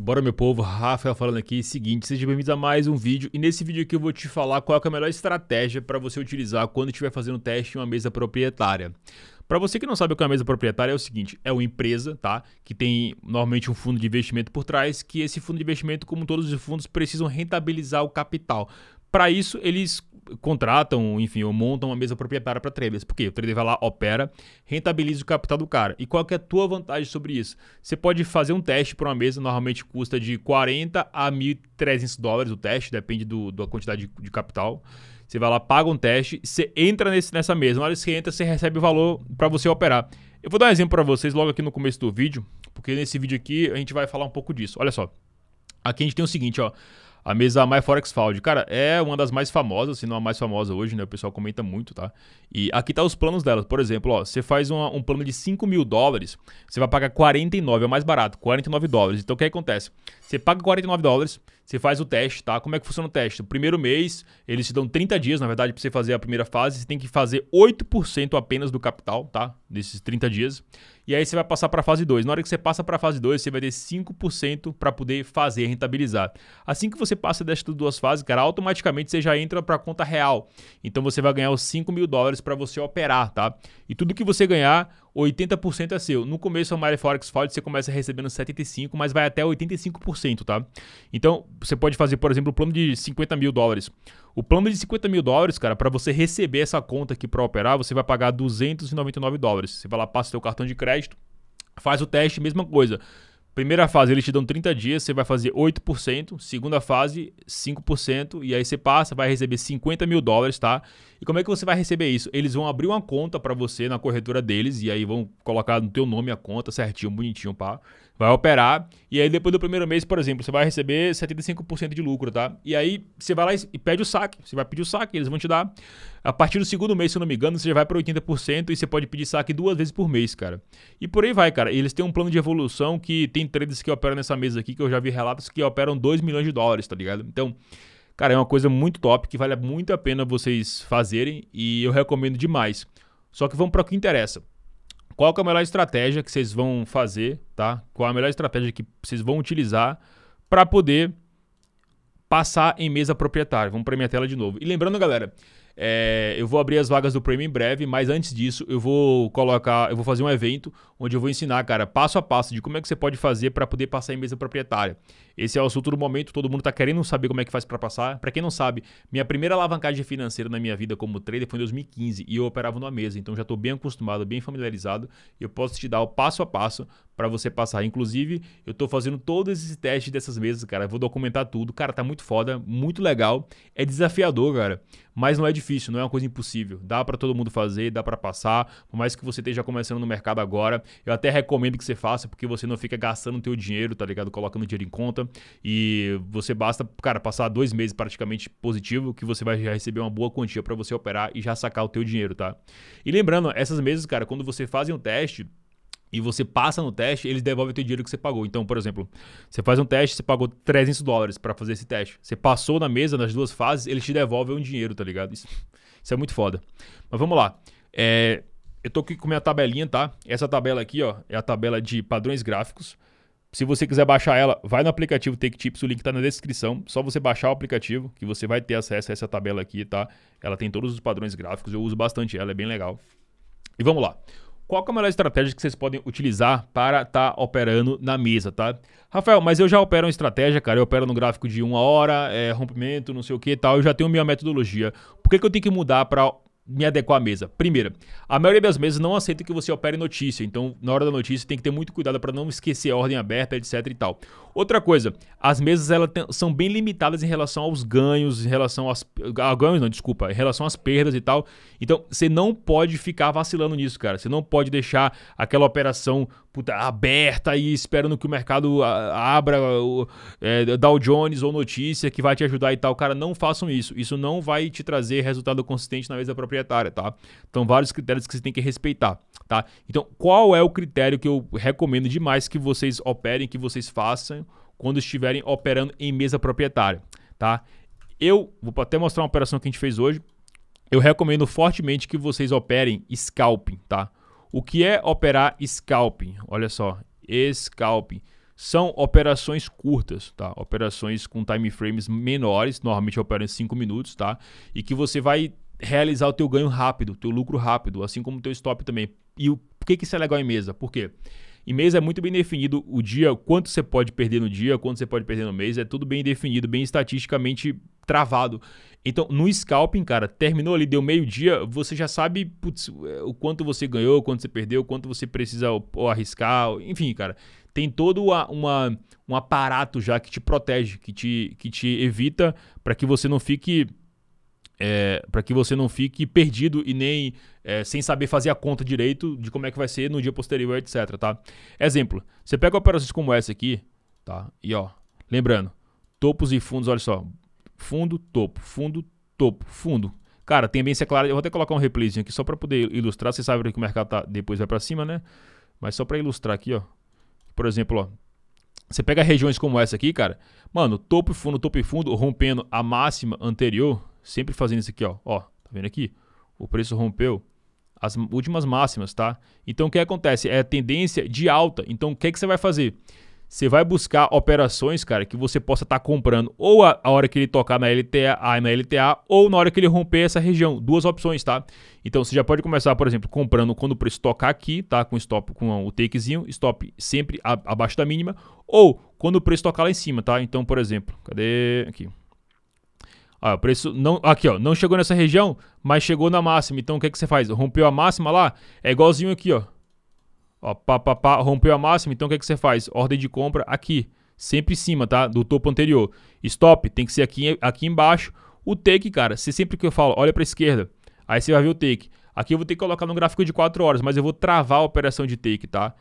Bora meu povo, Rafael falando aqui, seguinte, seja bem vindo a mais um vídeo e nesse vídeo aqui eu vou te falar qual é, é a melhor estratégia para você utilizar quando estiver fazendo teste em uma mesa proprietária. Para você que não sabe o que é uma mesa proprietária, é o seguinte: é uma empresa, tá? Que tem normalmente um fundo de investimento por trás, que esse fundo de investimento, como todos os fundos, precisam rentabilizar o capital. Para isso, eles contratam, enfim, ou montam uma mesa proprietária para traders. Por quê? O trader vai lá, opera, rentabiliza o capital do cara. E qual que é a tua vantagem sobre isso? Você pode fazer um teste para uma mesa, normalmente custa de 40 a 1.300 dólares o teste, depende do, da quantidade de, de, capital. Você vai lá, paga um teste, você entra nesse, nessa mesa. Na hora que você entra, você recebe o valor para você operar. Eu vou dar um exemplo para vocês logo aqui no começo do vídeo, porque nesse vídeo aqui a gente vai falar um pouco disso. Olha só. Aqui a gente tem o seguinte, ó. A mesa My Forex Found, cara, é uma das mais famosas, se não a mais famosa hoje, né? O pessoal comenta muito, tá? E aqui tá os planos delas. Por exemplo, ó, você faz uma, um plano de 5 mil dólares, você vai pagar 49, é o mais barato, 49 dólares. Então o que acontece? Você paga 49 dólares, você faz o teste, tá? Como é que funciona o teste? O primeiro mês, eles te dão 30 dias, na verdade, para você fazer a primeira fase. Você tem que fazer 8% apenas do capital, tá? Nesses 30 dias. E aí você vai passar para a fase 2. Na hora que você passa para a fase 2, você vai ter 5% para poder fazer, rentabilizar. Assim que você passa destas duas fases, cara, automaticamente você já entra para a conta real. Então você vai ganhar os 5 mil dólares para você operar, tá? E tudo que você ganhar, 80% é seu. No começo, o Mario Forex Fold, você começa recebendo 75%, mas vai até 85%, tá? Então, você pode fazer, por exemplo, o plano de 50 mil dólares. O plano de 50 mil dólares, cara, para você receber essa conta aqui para operar, você vai pagar 299 dólares. Você vai lá, passa o seu cartão de crédito, faz o teste, mesma coisa. Primeira fase, eles te dão 30 dias, você vai fazer 8%. Segunda fase, 5%. E aí você passa, vai receber 50 mil dólares, tá? E como é que você vai receber isso? Eles vão abrir uma conta para você na corretora deles e aí vão colocar no teu nome a conta certinho, bonitinho, pá vai operar, e aí depois do primeiro mês, por exemplo, você vai receber 75% de lucro, tá? E aí você vai lá e pede o saque, você vai pedir o saque, eles vão te dar. A partir do segundo mês, se eu não me engano, você já vai para 80% e você pode pedir saque duas vezes por mês, cara. E por aí vai, cara. E eles têm um plano de evolução que tem traders que operam nessa mesa aqui, que eu já vi relatos que operam 2 milhões de dólares, tá ligado? Então, cara, é uma coisa muito top que vale muito a pena vocês fazerem e eu recomendo demais. Só que vamos para o que interessa. Qual é a melhor estratégia que vocês vão fazer, tá? Qual a melhor estratégia que vocês vão utilizar para poder passar em mesa proprietária. Vamos para minha tela de novo. E lembrando, galera, é, eu vou abrir as vagas do prêmio em breve, mas antes disso, eu vou colocar, eu vou fazer um evento onde eu vou ensinar, cara, passo a passo de como é que você pode fazer para poder passar em mesa proprietária. Esse é o assunto do momento, todo mundo está querendo saber como é que faz para passar. Para quem não sabe, minha primeira alavancagem financeira na minha vida como trader foi em 2015 e eu operava numa mesa, então já estou bem acostumado, bem familiarizado, e eu posso te dar o passo a passo para você passar. Inclusive, eu tô fazendo todos esses testes dessas mesas, cara. Eu vou documentar tudo. Cara, tá muito foda, muito legal. É desafiador, cara, mas não é difícil, não é uma coisa impossível. Dá para todo mundo fazer, dá para passar. Por mais que você esteja começando no mercado agora, eu até recomendo que você faça, porque você não fica gastando o teu dinheiro, tá ligado? Colocando dinheiro em conta e você basta, cara, passar dois meses praticamente positivo que você vai já receber uma boa quantia para você operar e já sacar o teu dinheiro, tá? E lembrando, essas mesas, cara, quando você faz um teste, e você passa no teste, eles devolvem o teu dinheiro que você pagou. Então, por exemplo, você faz um teste, você pagou 300 dólares para fazer esse teste. Você passou na mesa nas duas fases, eles te devolvem o dinheiro, tá ligado? Isso, isso é muito foda. Mas vamos lá. É, eu tô aqui com minha tabelinha, tá? Essa tabela aqui, ó, é a tabela de padrões gráficos. Se você quiser baixar ela, vai no aplicativo Take Tips, o link tá na descrição. Só você baixar o aplicativo que você vai ter acesso a essa tabela aqui, tá? Ela tem todos os padrões gráficos, eu uso bastante ela, é bem legal. E vamos lá qual é a melhor estratégia que vocês podem utilizar para estar tá operando na mesa, tá? Rafael, mas eu já opero uma estratégia, cara. Eu opero no gráfico de uma hora, é, rompimento, não sei o que e tal. Eu já tenho minha metodologia. Por que, que eu tenho que mudar para me adequar à mesa? Primeira, a maioria das mesas não aceita que você opere notícia. Então, na hora da notícia, tem que ter muito cuidado para não esquecer a ordem aberta, etc e tal. Outra coisa, as mesas elas são bem limitadas em relação aos ganhos, em relação às. Ah, ganhos não, desculpa, em relação às perdas e tal. Então, você não pode ficar vacilando nisso, cara. Você não pode deixar aquela operação puta, aberta e esperando que o mercado ah, abra o, é, Dow Jones ou notícia que vai te ajudar e tal. Cara, não façam isso. Isso não vai te trazer resultado consistente na mesa proprietária, tá? Então, vários critérios que você tem que respeitar, tá? Então, qual é o critério que eu recomendo demais que vocês operem, que vocês façam? ganho quando estiverem operando em mesa proprietária, tá? Eu vou até mostrar uma operação que a gente fez hoje. Eu recomendo fortemente que vocês operem scalping, tá? O que é operar scalping? Olha só, scalping são operações curtas, tá? Operações com time frames menores, normalmente operam em 5 minutos, tá? E que você vai realizar o teu ganho rápido, o teu lucro rápido, assim como o teu stop também. E o por que, que isso é legal em mesa? Por quê? Porque e mês é muito bem definido o dia, quanto você pode perder no dia, quanto você pode perder no mês, é tudo bem definido, bem estatisticamente travado. Então, no scalping, cara, terminou ali, deu meio-dia, você já sabe putz, é, o quanto você ganhou, o quanto você perdeu, o quanto você precisa ou, arriscar, enfim, cara. Tem todo uma, uma, um aparato já que te protege, que te, que te evita para que você não fique é, para que você não fique perdido e nem é, sem saber fazer a conta direito de como é que vai ser no dia posterior, etc. Tá? Exemplo, você pega operações como essa aqui, tá? E ó, lembrando, topos e fundos, olha só, fundo, topo, fundo, topo, fundo. Cara, tendência é clara, eu vou até colocar um replayzinho aqui só para poder ilustrar. Você sabe que o mercado tá, depois vai para cima, né? Mas só para ilustrar aqui, ó. Por exemplo, ó, você pega regiões como essa aqui, cara. Mano, topo e fundo, topo e fundo, rompendo a máxima anterior, sempre fazendo isso aqui, ó. Ó, tá vendo aqui? O preço rompeu as últimas máximas, tá? Então o que acontece? É a tendência de alta. Então o que, é que você vai fazer? Você vai buscar operações, cara, que você possa estar tá comprando ou a, a, hora que ele tocar na LTA, a MLTA, ou na hora que ele romper essa região. Duas opções, tá? Então você já pode começar, por exemplo, comprando quando o preço tocar aqui, tá? Com stop, com o takezinho, stop sempre a, abaixo da mínima, ou quando o preço tocar lá em cima, tá? Então, por exemplo, cadê aqui? Ah, o preço não. Aqui, ó. Não chegou nessa região, mas chegou na máxima. Então o que, é que você faz? Rompeu a máxima lá? É igualzinho aqui, ó. Ó, pá, pá, pá, rompeu a máxima. Então o que, é que você faz? Ordem de compra aqui. Sempre em cima, tá? Do topo anterior. Stop, tem que ser aqui, aqui embaixo. O take, cara, você sempre que eu falo, olha pra esquerda. Aí você vai ver o take. Aqui eu vou ter que colocar no gráfico de 4 horas, mas eu vou travar a operação de take, tá?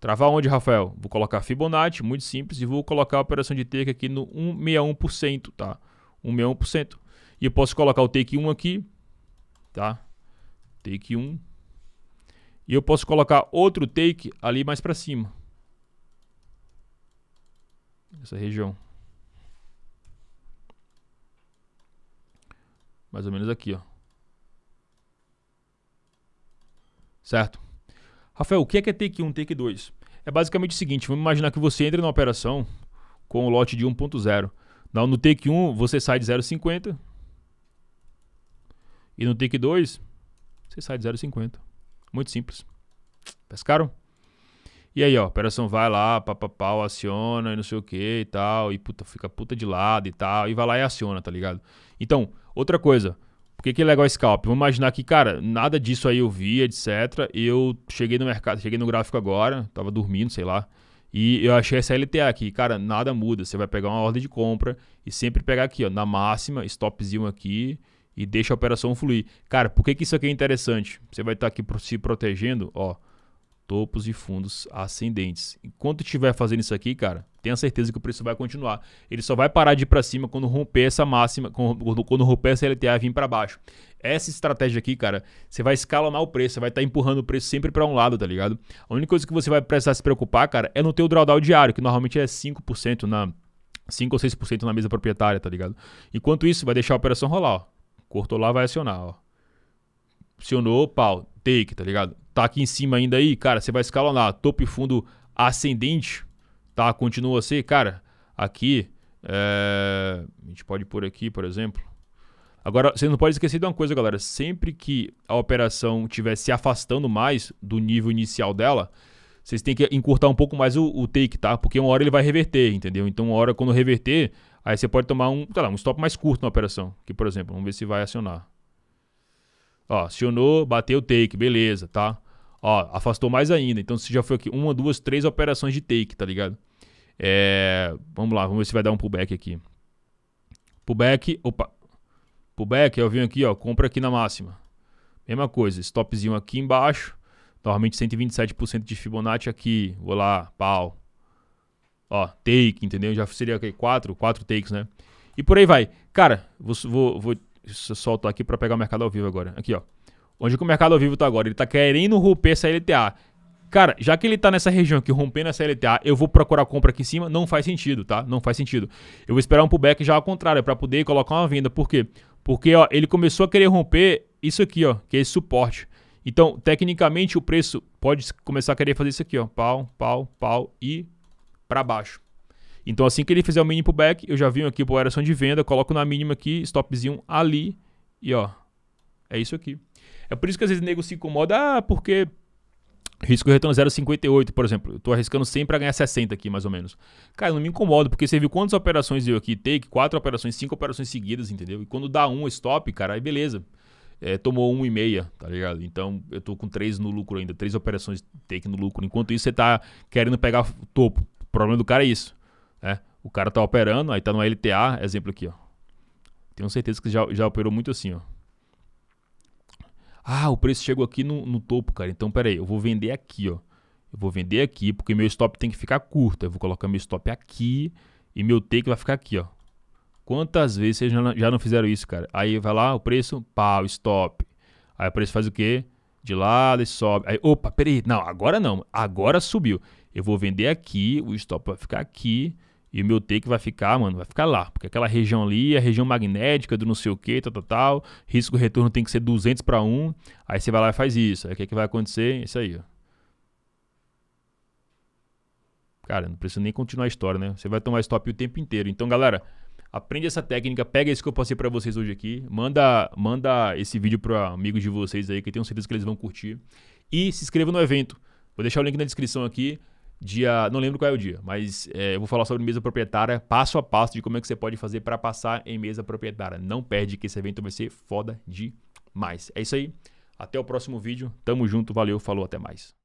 Travar onde, Rafael? Vou colocar Fibonacci, muito simples, e vou colocar a operação de take aqui no 161%, tá? um 1%. E eu posso colocar o take 1 aqui, tá? Take 1. E eu posso colocar outro take ali mais para cima. Essa região. Mais ou menos aqui, ó. Certo? Rafael, o que é, que é take 1, take 2? É basicamente o seguinte, vamos imaginar que você entra na operação com o lote de 1.0. Não, no take 1 você sai de 0,50. E no take 2 você sai de 0,50. Muito simples. Pescaram? E aí, ó, a operação vai lá, papapau, aciona e não sei o que e tal, e puta, fica puta de lado e tal, e vai lá e aciona, tá ligado? Então, outra coisa, por que, que é legal scalp? Vamos imaginar que, cara, nada disso aí eu vi, etc. Eu cheguei no mercado, cheguei no gráfico agora, tava dormindo, sei lá. E eu achei essa LTA aqui, cara, nada muda. Você vai pegar uma ordem de compra e sempre pegar aqui, ó, na máxima, stopzinho aqui e deixa a operação fluir. Cara, por que, que isso aqui é interessante? Você vai estar tá aqui se protegendo, ó topos e fundos ascendentes. Enquanto estiver fazendo isso aqui, cara, tenha certeza que o preço vai continuar. Ele só vai parar de ir para cima quando romper essa máxima, quando, romper essa LTA e vir para baixo. Essa estratégia aqui, cara, você vai escalonar o preço, você vai estar tá empurrando o preço sempre para um lado, tá ligado? A única coisa que você vai precisar se preocupar, cara, é no teu drawdown diário, que normalmente é 5% na 5 ou 6% na mesa proprietária, tá ligado? Enquanto isso, vai deixar a operação rolar, ó. Cortou lá, vai acionar, ó. Acionou, pau, take, tá ligado? tá aqui em cima ainda aí, cara, você vai escalonar topo e fundo ascendente, tá? Continua assim, cara, aqui, é... a gente pode pôr aqui, por exemplo. Agora, você não pode esquecer de uma coisa, galera. Sempre que a operação estiver se afastando mais do nível inicial dela, vocês têm que encurtar um pouco mais o, o, take, tá? Porque uma hora ele vai reverter, entendeu? Então, uma hora quando reverter, aí você pode tomar um, sei lá, um stop mais curto na operação. Que, por exemplo, vamos ver se vai acionar. Ó, acionou, bateu o take, beleza, tá? Ó, afastou mais ainda. Então você já foi aqui uma, duas, três operações de take, tá ligado? É, vamos lá, vamos ver se vai dar um pullback aqui. Pullback, opa. Pullback, eu venho aqui, ó, compra aqui na máxima. Mesma coisa, stopzinho aqui embaixo. Normalmente 127% de Fibonacci aqui. Vou lá, pau. Ó, take, entendeu? Já seria aqui okay, quatro, quatro takes, né? E por aí vai. Cara, vou, vou, vou soltar aqui para pegar o mercado ao vivo agora. Aqui, ó. Onde que o mercado ao vivo tá agora? Ele tá querendo romper essa LTA. Cara, já que ele tá nessa região aqui, rompendo essa LTA, eu vou procurar compra aqui em cima, não faz sentido, tá? Não faz sentido. Eu vou esperar um pullback já ao contrário, para poder colocar uma venda. Por quê? Porque, ó, ele começou a querer romper isso aqui, ó, que é esse suporte. Então, tecnicamente, o preço pode começar a querer fazer isso aqui, ó, pau, pau, pau e para baixo. Então, assim que ele fizer o mini pullback, eu já vim aqui para operação de venda, coloco na mínima aqui, stopzinho ali e, ó, é isso aqui. É por isso que às vezes o nego se incomoda, ah, porque risco de retorno 0,58, por exemplo. Eu tô arriscando sempre para ganhar 60 aqui, mais ou menos. Cara, não me incomodo, porque você viu quantas operações eu aqui? Take, quatro operações, cinco operações seguidas, entendeu? E quando dá um stop, cara, aí beleza. É, tomou um e meia, tá ligado? Então eu tô com três no lucro ainda, três operações take no lucro. Enquanto isso, você tá querendo pegar o topo. O problema do cara é isso, né? O cara tá operando, aí tá no LTA, exemplo aqui, ó. Tenho certeza que já, já operou muito assim, ó. Ah, o preço chegou aqui no, no topo, cara. Então, pera aí, eu vou vender aqui, ó. Eu vou vender aqui porque meu stop tem que ficar curto. Eu vou colocar meu stop aqui e meu take vai ficar aqui, ó. Quantas vezes vocês já não fizeram isso, cara? Aí vai lá o preço, pá, stop. Aí o preço faz o quê? De lado e sobe. Aí, opa, peraí. Não, agora não. Agora subiu. Eu vou vender aqui, o stop vai ficar aqui. E o meu take vai ficar, mano, vai ficar lá. Porque aquela região ali é região magnética do não sei o que, tal, tal, tal. Risco retorno tem que ser 200 para 1. Aí você vai lá e faz isso. Aí o que, é que vai acontecer? Isso aí, ó. Cara, não precisa nem continuar a história, né? Você vai tomar stop o tempo inteiro. Então, galera, aprende essa técnica, pega isso que eu passei para vocês hoje aqui, manda, manda esse vídeo para amigos de vocês aí, que eu tenho certeza que eles vão curtir. E se inscreva no evento. Vou deixar o link na descrição aqui dia. Não lembro qual é o dia, mas é, eu vou falar sobre mesa proprietária, passo a passo de como é que você pode fazer para passar em mesa proprietária. Não perde que esse evento vai ser foda demais. É isso aí. Até o próximo vídeo. Tamo junto, valeu, falou, até mais.